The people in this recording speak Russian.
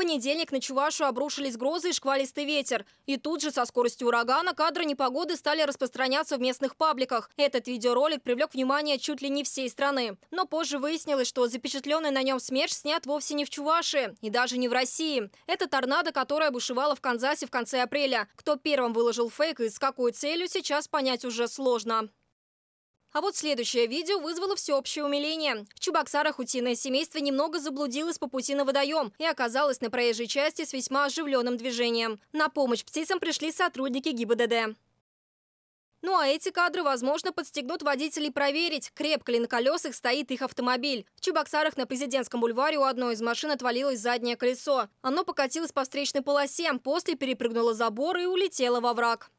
понедельник на Чувашу обрушились грозы и шквалистый ветер. И тут же со скоростью урагана кадры непогоды стали распространяться в местных пабликах. Этот видеоролик привлек внимание чуть ли не всей страны. Но позже выяснилось, что запечатленный на нем смерч снят вовсе не в Чувашии и даже не в России. Это торнадо, которое бушевало в Канзасе в конце апреля. Кто первым выложил фейк и с какой целью, сейчас понять уже сложно. А вот следующее видео вызвало всеобщее умиление. В Чебоксарах утиное семейство немного заблудилось по пути на водоем и оказалось на проезжей части с весьма оживленным движением. На помощь птицам пришли сотрудники ГИБДД. Ну а эти кадры, возможно, подстегнут водителей проверить, крепко ли на колесах стоит их автомобиль. В Чебоксарах на Президентском бульваре у одной из машин отвалилось заднее колесо. Оно покатилось по встречной полосе, после перепрыгнуло забор и улетело во враг.